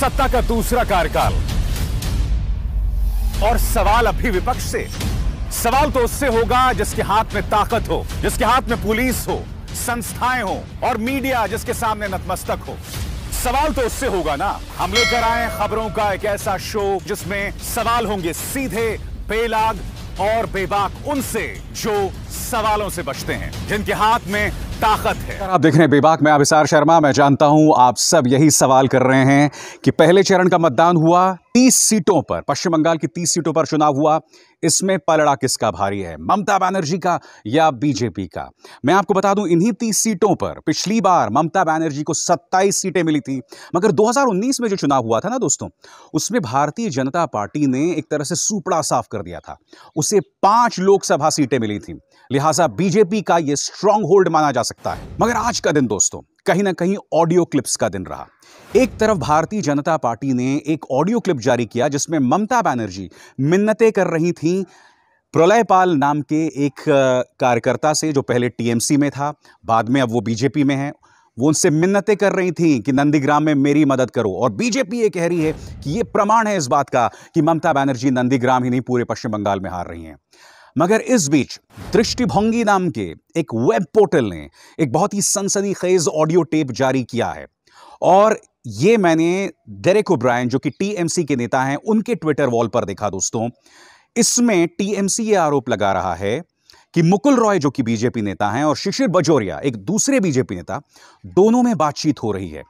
सत्ता का दूसरा कार्यकाल और सवाल अभी विपक्ष से सवाल तो उससे होगा जिसके हाथ में ताकत हो जिसके हाथ में पुलिस हो संस्थाएं हो और मीडिया जिसके सामने नतमस्तक हो सवाल तो उससे होगा ना हम लेकर आए खबरों का एक ऐसा शो जिसमें सवाल होंगे सीधे बेलाग और बेबाक उनसे जो सवालों से बचते हैं जिनके हाथ में ताकत है आप देख रहे हैं बेबाक में अभिसार शर्मा मैं जानता हूं आप सब यही सवाल कर रहे हैं कि पहले चरण का मतदान हुआ तीस सीटों पर पश्चिम बंगाल की तीस सीटों पर चुनाव हुआ इसमें पलड़ा किसका भारी है ममता बनर्जी का या बीजेपी का मैं आपको बता दूं इन्हीं तीस सीटों पर पिछली बार ममता बनर्जी को सत्ताईस सीटें मिली थी मगर 2019 में जो चुनाव हुआ था ना दोस्तों उसमें भारतीय जनता पार्टी ने एक तरह से सुपड़ा साफ कर दिया था उसे पांच लोकसभा सीटें मिली थी लिहाजा बीजेपी का यह स्ट्रांग होल्ड माना जा सकता है मगर आज का दिन दोस्तों कहीं ना कहीं ऑडियो क्लिप्स का दिन रहा एक तरफ भारतीय जनता पार्टी ने एक ऑडियो क्लिप जारी किया जिसमें ममता बनर्जी मिन्नतें कर रही थी प्रलय पाल नाम के एक कार्यकर्ता से जो पहले टीएमसी में था बाद में अब वो बीजेपी में है वो उनसे मिन्नतें कर रही थी कि नंदीग्राम में मेरी मदद करो और बीजेपी ये कह रही है कि ये प्रमाण है इस बात का कि ममता बनर्जी नंदीग्राम ही नहीं पूरे पश्चिम बंगाल में हार रही हैं मगर इस बीच दृष्टिभंगी नाम के एक वेब पोर्टल ने एक बहुत ही सनसनी खेज ऑडियो टेप जारी किया है और ये मैंने डेरेक ओब्रायन जो कि टीएमसी के नेता हैं उनके ट्विटर वॉल पर देखा दोस्तों इसमें टीएमसी ये आरोप लगा रहा है कि मुकुल रॉय जो कि बीजेपी नेता हैं और शिशिर बजोरिया एक दूसरे बीजेपी नेता दोनों में बातचीत हो रही है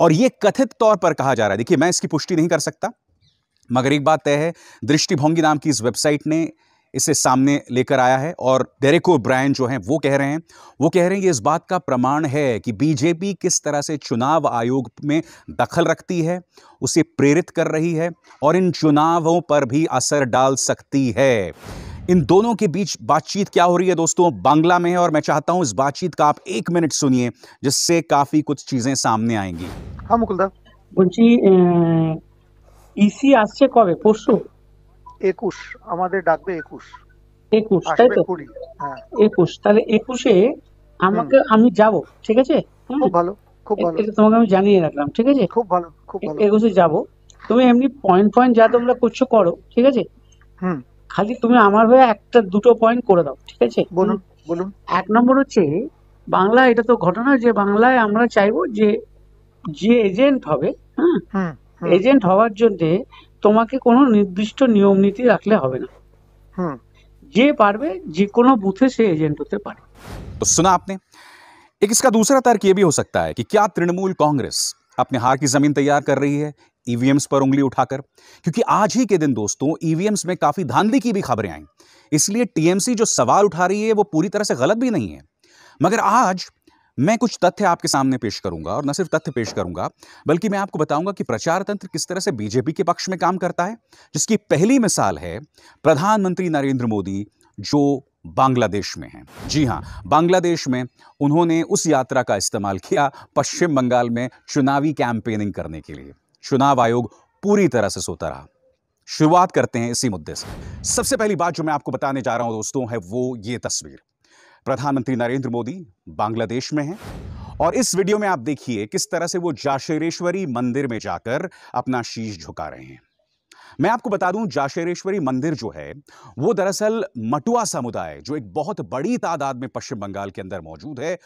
और यह कथित तौर पर कहा जा रहा है देखिए मैं इसकी पुष्टि नहीं कर सकता मगर एक बात तय है दृष्टिभोंगी नाम की इस वेबसाइट ने इसे सामने लेकर आया है और डेरेको ब्रायन जो हैं वो कह रहे हैं वो कह रहे हैं ये इस बात का प्रमाण है कि बीजेपी किस तरह से चुनाव आयोग में दखल रखती है उसे प्रेरित कर रही है और इन चुनावों पर भी असर डाल सकती है इन दोनों के बीच बातचीत क्या हो रही है दोस्तों बांग्ला में है और मैं चाहता हूं इस बातचीत का आप एक मिनट सुनिए जिससे काफी कुछ चीजें सामने आएंगी हाँ मुकुलदा इसी ইসি আসছে কবে পরশু একুশ আমাদের ডাকবে একুশ একুশ তাই তো হ্যাঁ। একুশ তাহলে একুশে আমাকে আমি যাব ঠিক আছে খুব ভালো খুব ভালো এটা তোমাকে আমি জানিয়ে রাখলাম ঠিক আছে খুব ভালো খুব ভালো একুশে যাব তুমি এমনি পয়েন্ট পয়েন্ট যা তোমরা করছো করো ঠিক আছে খালি তুমি আমার হয়ে একটা দুটো পয়েন্ট করে দাও ঠিক আছে বলুন বলুন এক নম্বর হচ্ছে বাংলা এটা তো ঘটনা যে বাংলায় আমরা চাইবো যে যে এজেন্ট হবে হ্যাঁ এজেন্ট হওয়ার জন্য তোমাকে কোনো নির্দিষ্ট নিয়ম নীতি রাখলে হবে না হুম যে পারবে যে কোনো বুথে সে এজেন্ট হতে পারে তো শোনা আপনি এক इसका दूसरा तर्क ये भी हो सकता है कि क्या तृणमूल कांग्रेस अपने हार की जमीन तैयार कर रही है ईवीएम्स e पर उंगली उठाकर क्योंकि आज ही के दिन दोस्तों ईवीएम्स e में काफी धांधली की भी खबरें आई इसलिए टीएमसी जो सवाल उठा रही है वो पूरी तरह से गलत भी नहीं है मगर आज मैं कुछ तथ्य आपके सामने पेश करूंगा और न सिर्फ तथ्य पेश करूंगा बल्कि मैं आपको बताऊंगा कि प्रचार तंत्र किस तरह से बीजेपी के पक्ष में काम करता है जिसकी पहली मिसाल है प्रधानमंत्री नरेंद्र मोदी जो बांग्लादेश में हैं जी हाँ बांग्लादेश में उन्होंने उस यात्रा का इस्तेमाल किया पश्चिम बंगाल में चुनावी कैंपेनिंग करने के लिए चुनाव आयोग पूरी तरह से सोता रहा शुरुआत करते हैं इसी मुद्दे से सबसे पहली बात जो मैं आपको बताने जा रहा हूं दोस्तों है वो ये तस्वीर प्रधानमंत्री नरेंद्र मोदी बांग्लादेश में हैं और इस वीडियो में आप देखिए किस तरह से वो जाशेरेश्वरी मंदिर में जाकर अपना शीश झुका रहे हैं मैं आपको बता दूं जाशेरेश्वरी मंदिर जो है वो दरअसल मटुआ समुदाय जो एक बहुत बड़ी तादाद में पश्चिम बंगाल के अंदर मौजूद है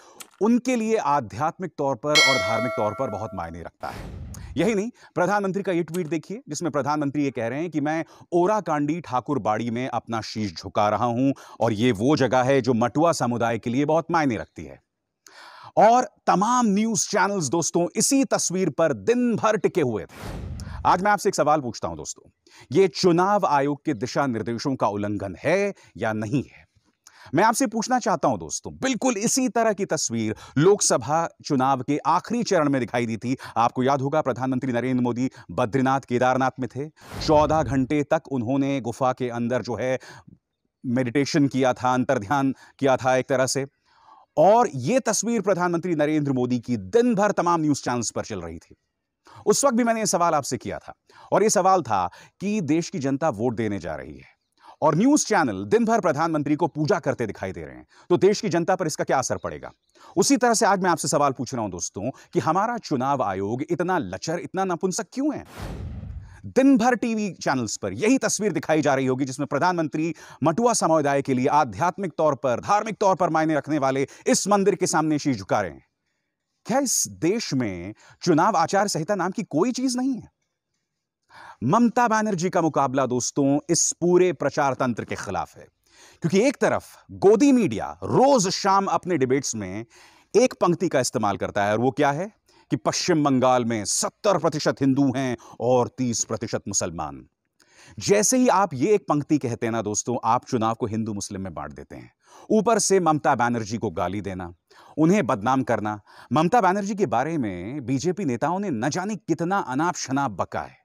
उनके लिए आध्यात्मिक तौर पर और धार्मिक तौर पर बहुत मायने रखता है यही नहीं प्रधानमंत्री का ये ट्वीट देखिए जिसमें प्रधानमंत्री ये कह रहे हैं कि मैं ओराकांडी ठाकुर बाड़ी में अपना शीश झुका रहा हूं और ये वो जगह है जो मटुआ समुदाय के लिए बहुत मायने रखती है और तमाम न्यूज चैनल्स दोस्तों इसी तस्वीर पर दिन भर टिके हुए थे आज मैं आपसे एक सवाल पूछता हूं दोस्तों ये चुनाव आयोग के दिशा निर्देशों का उल्लंघन है या नहीं है मैं आपसे पूछना चाहता हूं दोस्तों बिल्कुल इसी तरह की तस्वीर लोकसभा चुनाव के आखिरी चरण में दिखाई दी थी आपको याद होगा प्रधानमंत्री नरेंद्र मोदी बद्रीनाथ केदारनाथ में थे चौदह घंटे तक उन्होंने गुफा के अंदर जो है मेडिटेशन किया था अंतर ध्यान किया था एक तरह से और यह तस्वीर प्रधानमंत्री नरेंद्र मोदी की दिन भर तमाम न्यूज चैनल्स पर चल रही थी उस वक्त भी मैंने यह सवाल आपसे किया था और यह सवाल था कि देश की जनता वोट देने जा रही है और न्यूज चैनल दिन भर प्रधानमंत्री को पूजा करते दिखाई दे रहे हैं तो देश की जनता पर इसका क्या असर पड़ेगा उसी तरह से आज मैं आपसे सवाल पूछ रहा हूं दोस्तों कि हमारा चुनाव आयोग इतना लचर इतना नपुंसक क्यों है दिन भर टीवी चैनल्स पर यही तस्वीर दिखाई जा रही होगी जिसमें प्रधानमंत्री मटुआ समुदाय के लिए आध्यात्मिक तौर पर धार्मिक तौर पर मायने रखने वाले इस मंदिर के सामने शीश झुका रहे हैं क्या इस देश में चुनाव आचार संहिता नाम की कोई चीज नहीं है ममता बनर्जी का मुकाबला दोस्तों इस पूरे प्रचार तंत्र के खिलाफ है क्योंकि एक तरफ गोदी मीडिया रोज शाम अपने डिबेट्स में एक पंक्ति का इस्तेमाल करता है और वो क्या है कि पश्चिम बंगाल में सत्तर प्रतिशत हिंदू हैं और तीस प्रतिशत मुसलमान जैसे ही आप ये एक पंक्ति कहते हैं ना दोस्तों आप चुनाव को हिंदू मुस्लिम में बांट देते हैं ऊपर से ममता बनर्जी को गाली देना उन्हें बदनाम करना ममता बनर्जी के बारे में बीजेपी नेताओं ने न जाने कितना अनाप शनाप बका है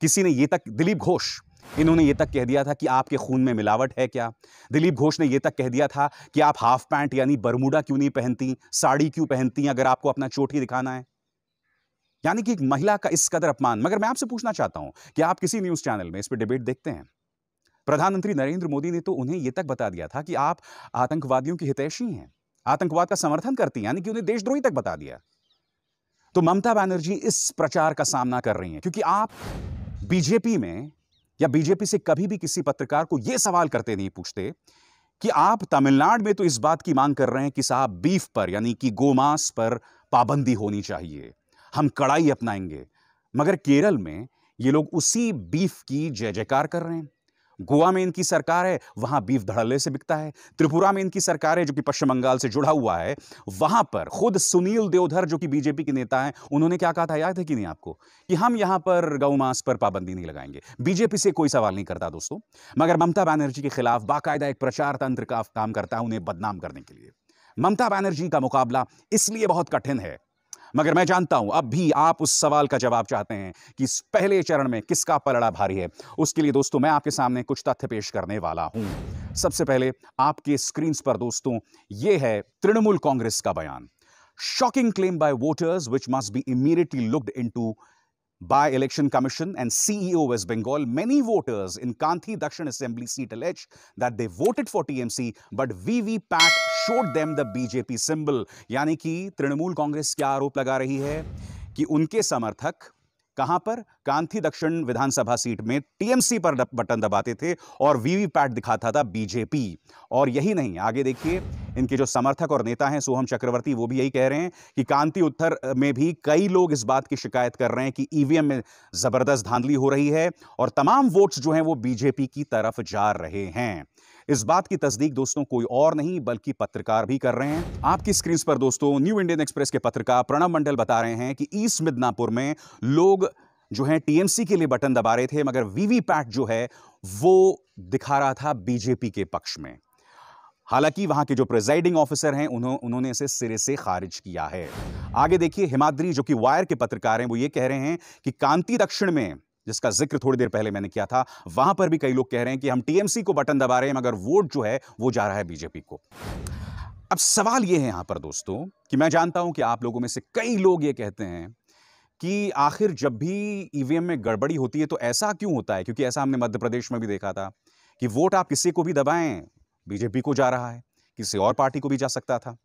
किसी ने ये तक दिलीप घोष इन्होंने ये तक कह दिया था कि आपके खून में मिलावट है क्या दिलीप घोष ने ये तक कह दिया था कि आप हाफ पैंट यानी बरमूडा क्यों नहीं पहनती साड़ी क्यों पहनती अगर आपको अपना चोटी दिखाना है यानी कि एक महिला का इस कदर अपमान मगर मैं आपसे पूछना चाहता हूं कि आप किसी न्यूज चैनल में इस पर डिबेट देखते हैं प्रधानमंत्री नरेंद्र मोदी ने तो उन्हें यह तक बता दिया था कि आप आतंकवादियों की हितैषी हैं आतंकवाद का समर्थन करती हैं यानी कि उन्हें देशद्रोही तक बता दिया तो ममता बनर्जी इस प्रचार का सामना कर रही हैं क्योंकि आप बीजेपी में या बीजेपी से कभी भी किसी पत्रकार को यह सवाल करते नहीं पूछते कि आप तमिलनाडु में तो इस बात की मांग कर रहे हैं कि साहब बीफ पर यानी कि गोमांस पर पाबंदी होनी चाहिए हम कड़ाई अपनाएंगे मगर केरल में ये लोग उसी बीफ की जय जयकार कर रहे हैं गोवा में इनकी सरकार है वहां बीफ धड़ल्ले से बिकता है त्रिपुरा में इनकी सरकार है जो कि पश्चिम बंगाल से जुड़ा हुआ है वहां पर खुद सुनील देवधर जो कि बीजेपी के नेता हैं उन्होंने क्या कहा था याद है कि नहीं आपको कि हम यहां पर गौ मांस पर पाबंदी नहीं लगाएंगे बीजेपी से कोई सवाल नहीं करता दोस्तों मगर ममता बनर्जी के खिलाफ बाकायदा एक प्रचार तंत्र का काम करता है उन्हें बदनाम करने के लिए ममता बनर्जी का मुकाबला इसलिए बहुत कठिन है मगर मैं जानता हूं अब भी आप उस सवाल का जवाब चाहते हैं कि पहले चरण में किसका पलड़ा भारी है उसके लिए दोस्तों मैं आपके सामने कुछ तथ्य पेश करने वाला हूं सबसे पहले आपके स्क्रीन पर दोस्तों यह है तृणमूल कांग्रेस का बयान shocking claim by voters which must be immediately looked in By Election Commission and CEO West Bengal, many voters in Kanthi Dakshin Assembly seat allege that they voted for TMC, but VV Pat showed them the BJP symbol यानी कि तृणमूल कांग्रेस क्या आरोप लगा रही है कि उनके समर्थक कहां पर कांथी दक्षिण विधानसभा सीट में टीएमसी पर बटन दबाते थे और वीवीपैट दिखाता था बीजेपी और यही नहीं आगे देखिए इनके जो समर्थक और नेता हैं सोहम चक्रवर्ती वो भी यही कह रहे हैं कि कांति उत्तर में भी कई लोग इस बात की शिकायत कर रहे हैं कि ईवीएम e में जबरदस्त धांधली हो रही है और तमाम वोट्स जो हैं वो बीजेपी की तरफ जा रहे हैं इस बात की तस्दीक दोस्तों कोई और नहीं बल्कि पत्रकार भी कर रहे हैं आपकी स्क्रीन पर दोस्तों न्यू इंडियन एक्सप्रेस के पत्रकार प्रणब मंडल बता रहे हैं कि ईस्ट मिदनापुर में लोग जो है टीएमसी के लिए बटन दबा रहे थे मगर वीवीपैट जो है वो दिखा रहा था बीजेपी के पक्ष में हालांकि वहां के जो प्रिजाइडिंग ऑफिसर हैं उन्हों, उन्होंने इसे सिरे से खारिज किया है आगे देखिए हिमाद्री जो कि वायर के पत्रकार हैं वो ये कह रहे हैं कि कांति दक्षिण में जिसका जिक्र थोड़ी देर पहले मैंने किया था वहां पर भी कई लोग कह रहे हैं कि हम टीएमसी को बटन दबा रहे हैं मगर वोट जो है वो जा रहा है बीजेपी को अब सवाल ये है यहां पर दोस्तों कि मैं जानता हूं कि आप लोगों में से कई लोग ये कहते हैं कि आखिर जब भी ईवीएम में गड़बड़ी होती है तो ऐसा क्यों होता है क्योंकि ऐसा हमने मध्य प्रदेश में भी देखा था कि वोट आप किसी को भी दबाएं बीजेपी को जा रहा है किसी और पार्टी को भी जा सकता था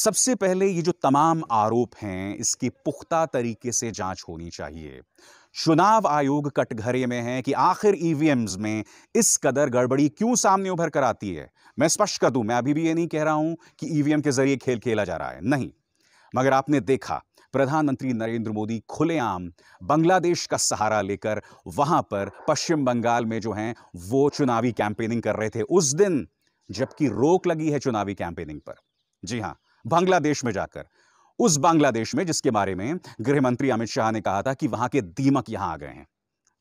सबसे पहले ये जो तमाम आरोप हैं इसकी पुख्ता तरीके से जांच होनी चाहिए चुनाव आयोग कटघरे में है कि आखिर ईवीएम्स e में इस कदर गड़बड़ी क्यों सामने उभर कर आती है मैं स्पष्ट कर दूं मैं अभी भी ये नहीं कह रहा हूं कि ईवीएम e के जरिए खेल खेला जा रहा है नहीं मगर आपने देखा प्रधानमंत्री नरेंद्र मोदी खुलेआम बांग्लादेश का सहारा लेकर वहां पर पश्चिम बंगाल में जो हैं वो चुनावी कैंपेनिंग कर रहे थे उस दिन जबकि रोक लगी है चुनावी कैंपेनिंग पर जी हां बांग्लादेश में जाकर उस बांग्लादेश में जिसके बारे में गृहमंत्री अमित शाह ने कहा था कि वहां के दीमक यहां आ गए हैं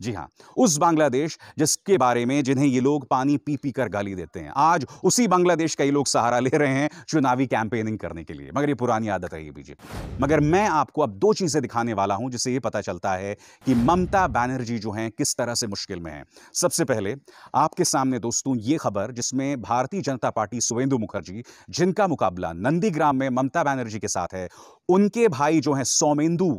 जी हाँ उस बांग्लादेश जिसके बारे में जिन्हें ये लोग पानी पी पी कर गाली देते हैं आज उसी बांग्लादेश का ये लोग सहारा ले रहे हैं चुनावी कैंपेनिंग करने के लिए मगर ये पुरानी आदत है ये बीजेपी मगर मैं आपको अब दो चीज़ें दिखाने वाला हूं जिससे ये पता चलता है कि ममता बैनर्जी जो हैं किस तरह से मुश्किल में हैं सबसे पहले आपके सामने दोस्तों ये खबर जिसमें भारतीय जनता पार्टी सुवेंदु मुखर्जी जिनका मुकाबला नंदीग्राम में ममता बैनर्जी के साथ है उनके भाई जो हैं सोमेंदु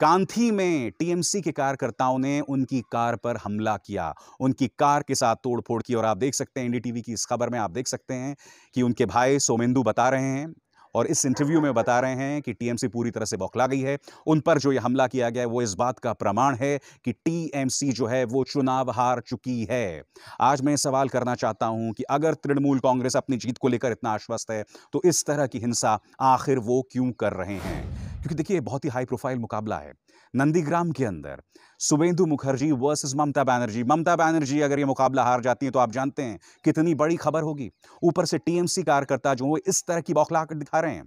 कांथी में टीएमसी के कार्यकर्ताओं ने उनकी कार पर हमला किया उनकी कार के साथ तोड़फोड़ की और आप देख सकते हैं एनडीटीवी की इस खबर में आप देख सकते हैं कि उनके भाई सोमेंदु बता रहे हैं और इस इंटरव्यू में बता रहे हैं कि टीएमसी पूरी तरह से बौखला गई है उन पर जो ये हमला किया गया है वो इस बात का प्रमाण है कि टीएमसी जो है वो चुनाव हार चुकी है आज मैं सवाल करना चाहता हूं कि अगर तृणमूल कांग्रेस अपनी जीत को लेकर इतना आश्वस्त है तो इस तरह की हिंसा आखिर वो क्यों कर रहे हैं क्योंकि देखिए बहुत ही हाई प्रोफाइल मुकाबला है नंदीग्राम के अंदर सुबेंदु मुखर्जी वर्सेस ममता बैनर्जी ममता बैनर्जी अगर ये मुकाबला हार जाती है तो आप जानते हैं कितनी बड़ी खबर होगी ऊपर से टीएमसी कार्यकर्ता जो वो इस तरह की बौखलाहट दिखा रहे हैं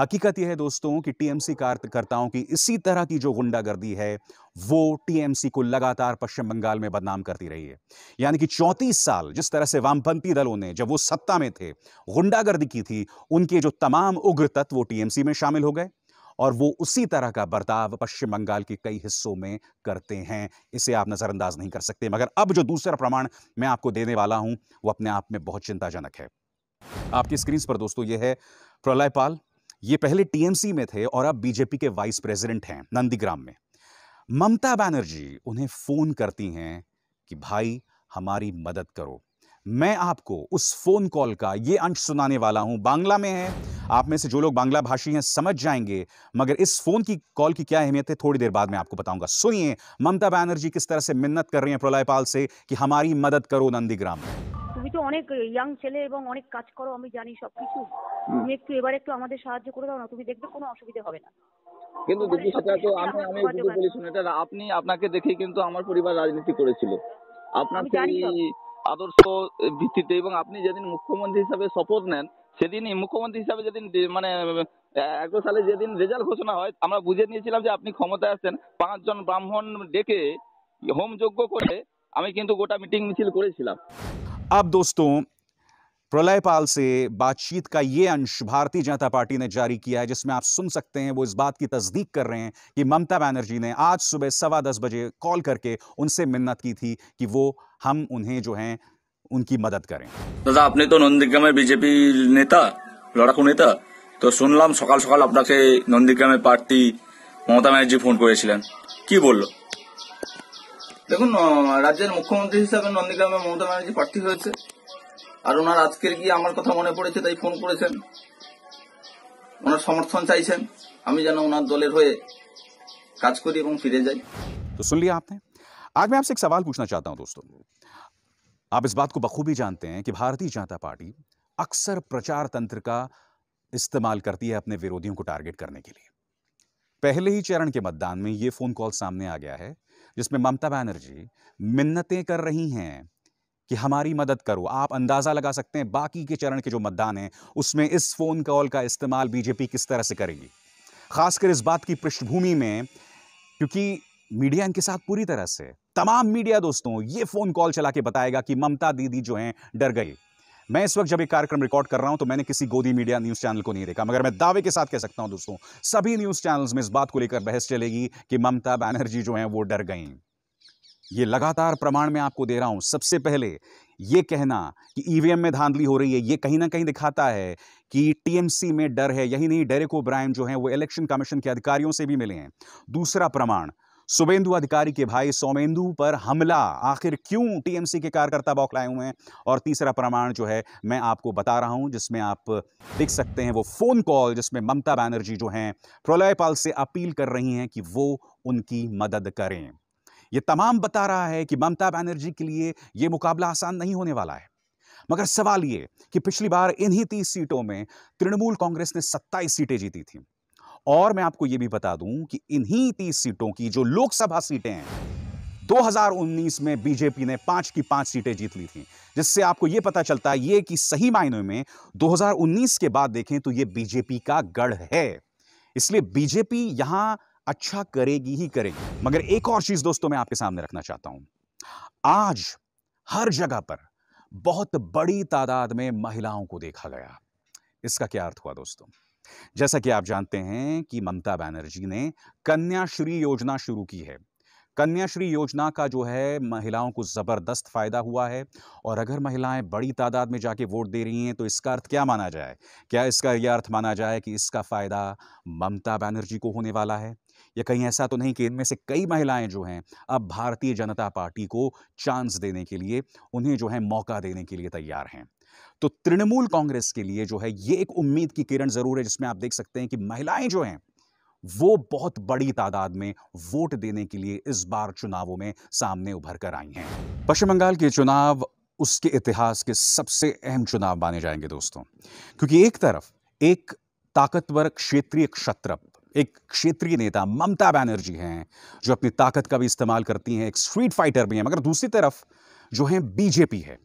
हकीकत यह है दोस्तों कि टीएमसी कार्यकर्ताओं की इसी तरह की जो गुंडागर्दी है वो टीएमसी को लगातार पश्चिम बंगाल में बदनाम करती रही है यानी कि चौंतीस साल जिस तरह से वामपंथी दलों ने जब वो सत्ता में थे गुंडागर्दी की थी उनके जो तमाम उग्र तत्व टीएमसी में शामिल हो गए और वो उसी तरह का बर्ताव पश्चिम बंगाल के कई हिस्सों में करते हैं इसे आप नज़रअंदाज नहीं कर सकते मगर अब जो दूसरा प्रमाण मैं आपको देने वाला हूं वो अपने आप में बहुत चिंताजनक है आपकी स्क्रीन पर दोस्तों ये है प्रलय पाल ये पहले टीएमसी में थे और अब बीजेपी के वाइस प्रेसिडेंट हैं नंदीग्राम में ममता बनर्जी उन्हें फोन करती हैं कि भाई हमारी मदद करो मैं आपको उस फ़ोन कॉल का ये अंश सुनाने वाला हूं बांग्ला में है आप में से जो लोग बांग्ला भाषी हैं समझ जाएंगे मगर इस फ़ोन की कॉल की क्या अहमियत है थोड़ी देर बाद मैं आपको बताऊंगा सुनिए ममता बैनर्जी किस तरह से मिन्नत कर रही हैं प्रलयपाल से कि हमारी मदद करो नंदीग्राम তুমি তো অনেক ইয়াং ছেলে এবং অনেক কাজ করো আমি জানি তুমি একটু একটু আমাদের সাহায্য করে দাও না তুমি দেখবে কোনো অসুবিধা হবে না কিন্তু দিদি সেটা তো আমি আমি বলি শুনে এটা আপনি আপনাকে কিন্তু আমার পরিবার রাজনীতি করেছিল আপনার আদর্শ ভিত্তিতে এবং আপনি যেদিন মুখ্যমন্ত্রী হিসাবে শপথ নেন সেদিনই মুখ্যমন্ত্রী হিসাবে যেদিন মানে এক সালে যেদিন রেজাল্ট ঘোষণা হয় আমরা বুঝে নিয়েছিলাম যে আপনি ক্ষমতায় আসছেন পাঁচজন ব্রাহ্মণ ডেকে হোম যজ্ঞ করে আমি কিন্তু গোটা মিটিং মিছিল করেছিলাম আপ দোস্তো प्रलय पाल से बातचीत का ये अंश भारतीय जनता पार्टी ने जारी किया है जिसमें आप सुन सकते हैं वो इस बात की तस्दीक कर रहे हैं कि ममता बनर्जी ने आज सुबह सवा दस बजे कॉल करके उनसे मिन्नत की थी कि वो हम उन्हें जो हैं उनकी मदद करें दादा দাদা আপনি তো নন্দীগ্রামের বিজেপি नेता লড়াকু নেতা তো सकाल সকাল সকাল আপনাকে নন্দীগ্রামের প্রার্থী মমতা ব্যানার্জি ফোন করেছিলেন কি বলল দেখুন রাজ্যের মুখ্যমন্ত্রী হিসাবে নন্দীগ্রামে মমতা ব্যানার্জি প্রার্থী হয়েছে আর ওনার আজকের গিয়ে আমার কথা মনে পড়েছে তাই ফোন করেছেন ওনার সমর্থন চাইছেন আমি যেন ওনার দলের হয়ে কাজ করি এবং ফিরে যাই তো আপনি आप इस बात को बखूबी जानते हैं कि भारतीय जनता पार्टी अक्सर प्रचार तंत्र का इस्तेमाल करती है अपने विरोधियों को टारगेट करने के लिए पहले ही चरण के मतदान में ये फोन कॉल सामने आ गया है जिसमें ममता बनर्जी मिन्नतें कर रही हैं कि हमारी मदद करो आप अंदाज़ा लगा सकते हैं बाकी के चरण के जो मतदान हैं उसमें इस फ़ोन कॉल का इस्तेमाल बीजेपी किस तरह से करेगी खासकर इस बात की पृष्ठभूमि में क्योंकि मीडिया इनके साथ पूरी तरह से तमाम मीडिया दोस्तों ये फ़ोन कॉल चला के बताएगा कि ममता दीदी जो हैं डर गई मैं इस वक्त जब एक कार्यक्रम रिकॉर्ड कर रहा हूं तो मैंने किसी गोदी मीडिया न्यूज़ चैनल को नहीं देखा मगर मैं दावे के साथ कह सकता हूं दोस्तों सभी न्यूज़ चैनल्स में इस बात को लेकर बहस चलेगी कि ममता बैनर्जी जो हैं वो डर गई ये लगातार प्रमाण में आपको दे रहा हूं सबसे पहले ये कहना कि ईवीएम e में धांधली हो रही है ये कहीं ना कहीं दिखाता है कि टीएमसी में डर है यही नहीं डेरेक ओब्रायन जो है वो इलेक्शन कमीशन के अधिकारियों से भी मिले हैं दूसरा प्रमाण सुबेंदु अधिकारी के भाई सोमेंदु पर हमला आखिर क्यों टीएमसी के कार्यकर्ता बौखलाए हुए हैं और तीसरा प्रमाण जो है मैं आपको बता रहा हूं जिसमें आप देख सकते हैं वो फोन कॉल जिसमें ममता बनर्जी जो हैं प्रलयपाल से अपील कर रही हैं कि वो उनकी मदद करें ये तमाम बता रहा है कि ममता बनर्जी के लिए ये मुकाबला आसान नहीं होने वाला है मगर सवाल ये कि पिछली बार इन्हीं तीस सीटों में तृणमूल कांग्रेस ने सत्ताईस सीटें जीती थी और मैं आपको यह भी बता दूं कि इन्हीं तीस सीटों की जो लोकसभा सीटें हैं 2019 में बीजेपी ने पांच की पांच सीटें जीत ली थी जिससे आपको यह पता चलता है ये कि सही मायने में 2019 के बाद देखें तो यह बीजेपी का गढ़ है इसलिए बीजेपी यहां अच्छा करेगी ही करेगी मगर एक और चीज़ दोस्तों मैं आपके सामने रखना चाहता हूं आज हर जगह पर बहुत बड़ी तादाद में महिलाओं को देखा गया इसका क्या अर्थ हुआ दोस्तों जैसा कि आप जानते हैं कि ममता बनर्जी ने कन्याश्री योजना शुरू की है कन्याश्री योजना का जो है महिलाओं को ज़बरदस्त फायदा हुआ है और अगर महिलाएं बड़ी तादाद में जाके वोट दे रही हैं तो इसका अर्थ क्या माना जाए क्या इसका यह अर्थ माना जाए कि इसका फ़ायदा ममता बनर्जी को होने वाला है या कहीं ऐसा तो नहीं कि इनमें से कई महिलाएं जो हैं अब भारतीय जनता पार्टी को चांस देने के लिए उन्हें जो है मौका देने के लिए तैयार हैं तो तृणमूल कांग्रेस के लिए जो है ये एक उम्मीद की किरण जरूर है जिसमें आप देख सकते हैं कि महिलाएं जो हैं वो बहुत बड़ी तादाद में वोट देने के लिए इस बार चुनावों में सामने उभर कर आई हैं पश्चिम बंगाल के चुनाव उसके इतिहास के सबसे अहम चुनाव माने जाएंगे दोस्तों क्योंकि एक तरफ एक ताकतवर क्षेत्रीय क्षत्रप एक क्षेत्रीय नेता ममता बनर्जी हैं जो अपनी ताकत का भी इस्तेमाल करती हैं एक स्ट्रीट फाइटर भी हैं मगर दूसरी तरफ जो है बीजेपी है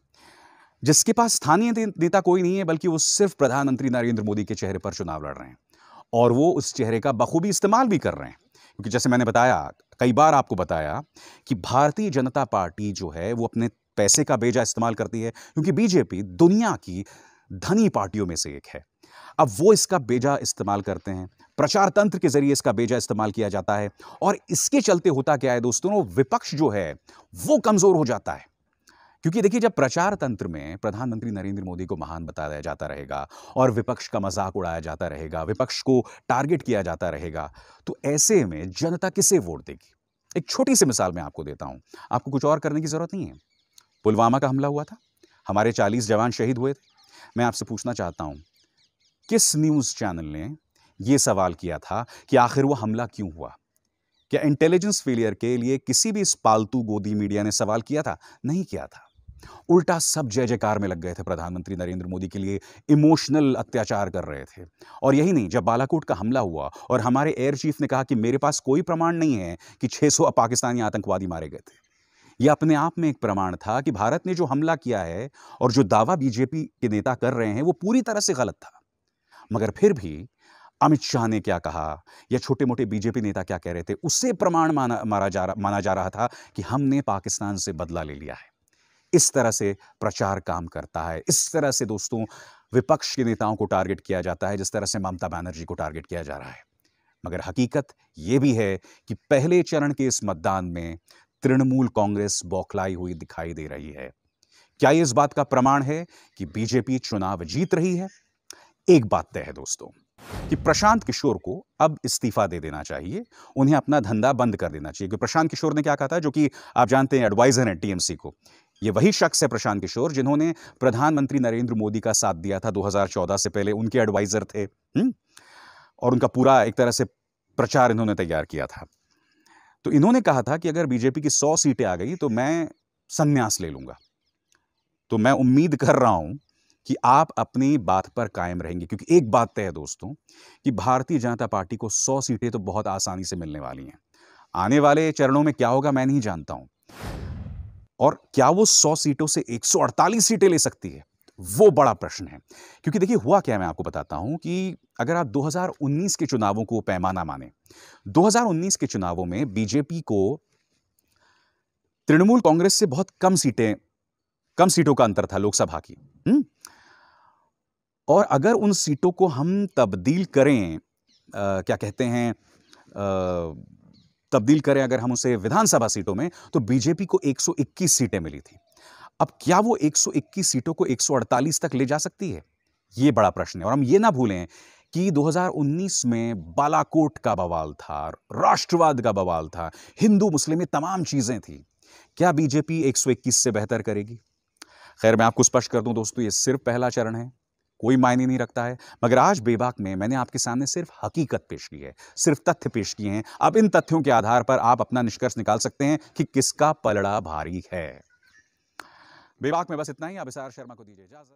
जिसके पास स्थानीय नेता कोई नहीं है बल्कि वो सिर्फ प्रधानमंत्री नरेंद्र मोदी के चेहरे पर चुनाव लड़ रहे हैं और वो उस चेहरे का बखूबी इस्तेमाल भी कर रहे हैं क्योंकि जैसे मैंने बताया कई बार आपको बताया कि भारतीय जनता पार्टी जो है वो अपने पैसे का बेजा इस्तेमाल करती है क्योंकि बीजेपी दुनिया की धनी पार्टियों में से एक है अब वो इसका बेजा इस्तेमाल करते हैं प्रचार तंत्र के जरिए इसका बेजा इस्तेमाल किया जाता है और इसके चलते होता क्या है दोस्तों विपक्ष जो है वो कमज़ोर हो जाता है क्योंकि देखिए जब प्रचार तंत्र में प्रधानमंत्री नरेंद्र मोदी को महान बताया जाता रहेगा और विपक्ष का मजाक उड़ाया जाता रहेगा विपक्ष को टारगेट किया जाता रहेगा तो ऐसे में जनता किसे वोट देगी एक छोटी सी मिसाल मैं आपको देता हूं आपको कुछ और करने की ज़रूरत नहीं है पुलवामा का हमला हुआ था हमारे चालीस जवान शहीद हुए थे मैं आपसे पूछना चाहता हूँ किस न्यूज़ चैनल ने ये सवाल किया था कि आखिर वो हमला क्यों हुआ क्या इंटेलिजेंस फेलियर के लिए किसी भी इस पालतू गोदी मीडिया ने सवाल किया था नहीं किया था उल्टा सब जय जयकार में लग गए थे प्रधानमंत्री नरेंद्र मोदी के लिए इमोशनल अत्याचार कर रहे थे और यही नहीं जब बालाकोट का हमला हुआ और हमारे एयर चीफ ने कहा कि मेरे पास कोई प्रमाण नहीं है कि 600 पाकिस्तानी आतंकवादी मारे गए थे यह अपने आप में एक प्रमाण था कि भारत ने जो हमला किया है और जो दावा बीजेपी के नेता कर रहे हैं वो पूरी तरह से गलत था मगर फिर भी अमित शाह ने क्या कहा या छोटे मोटे बीजेपी नेता क्या कह रहे थे उससे प्रमाण माना मारा जा रहा माना जा रहा था कि हमने पाकिस्तान से बदला ले लिया है इस तरह से प्रचार काम करता है इस तरह से दोस्तों विपक्ष के नेताओं को टारगेट किया जाता है जिस तरह से ममता बनर्जी को टारगेट किया जा रहा है मगर हकीकत यह भी है कि पहले चरण के इस मतदान में तृणमूल कांग्रेस बौखलाई हुई दिखाई दे रही है क्या ये इस बात का प्रमाण है कि बीजेपी चुनाव जीत रही है एक बात तय है दोस्तों कि प्रशांत किशोर को अब इस्तीफा दे देना चाहिए उन्हें अपना धंधा बंद कर देना चाहिए प्रशांत किशोर ने क्या कहा था जो कि आप जानते हैं एडवाइजर हैं टीएमसी को ये वही शख्स है प्रशांत किशोर जिन्होंने प्रधानमंत्री नरेंद्र मोदी का साथ दिया था 2014 से पहले उनके एडवाइजर थे हम्म, और उनका पूरा एक तरह से प्रचार इन्होंने तैयार किया था तो इन्होंने कहा था कि अगर बीजेपी की सौ सीटें आ गई तो मैं संन्यास ले लूंगा तो मैं उम्मीद कर रहा हूं कि आप अपनी बात पर कायम रहेंगे क्योंकि एक बात तय है दोस्तों कि भारतीय जनता पार्टी को सौ सीटें तो बहुत आसानी से मिलने वाली हैं आने वाले चरणों में क्या होगा मैं नहीं जानता हूं और क्या वो सौ सीटों से 148 सीटें ले सकती है वो बड़ा प्रश्न है क्योंकि देखिए हुआ क्या मैं आपको बताता हूं कि अगर आप 2019 के चुनावों को पैमाना माने 2019 के चुनावों में बीजेपी को तृणमूल कांग्रेस से बहुत कम सीटें कम सीटों का अंतर था लोकसभा की हुँ? और अगर उन सीटों को हम तब्दील करें आ, क्या कहते हैं तब्दील करें अगर हम उसे विधानसभा सीटों में तो बीजेपी को 121 सीटें मिली थी अब क्या वो 121 सीटों को 148 तक ले जा सकती है ये बड़ा प्रश्न है और हम ये ना भूलें कि 2019 में बालाकोट का बवाल था राष्ट्रवाद का बवाल था हिंदू मुस्लिम ये तमाम चीज़ें थी क्या बीजेपी 121 से बेहतर करेगी खैर मैं आपको स्पष्ट कर दूं दोस्तों ये सिर्फ पहला चरण है कोई मायने नहीं रखता है मगर आज बेबाक में मैंने आपके सामने सिर्फ हकीकत पेश की है सिर्फ तथ्य पेश किए हैं अब इन तथ्यों के आधार पर आप अपना निष्कर्ष निकाल सकते हैं कि किसका पलड़ा भारी है बेबाक में बस इतना ही अभिसार शर्मा को दीजिए इजाजत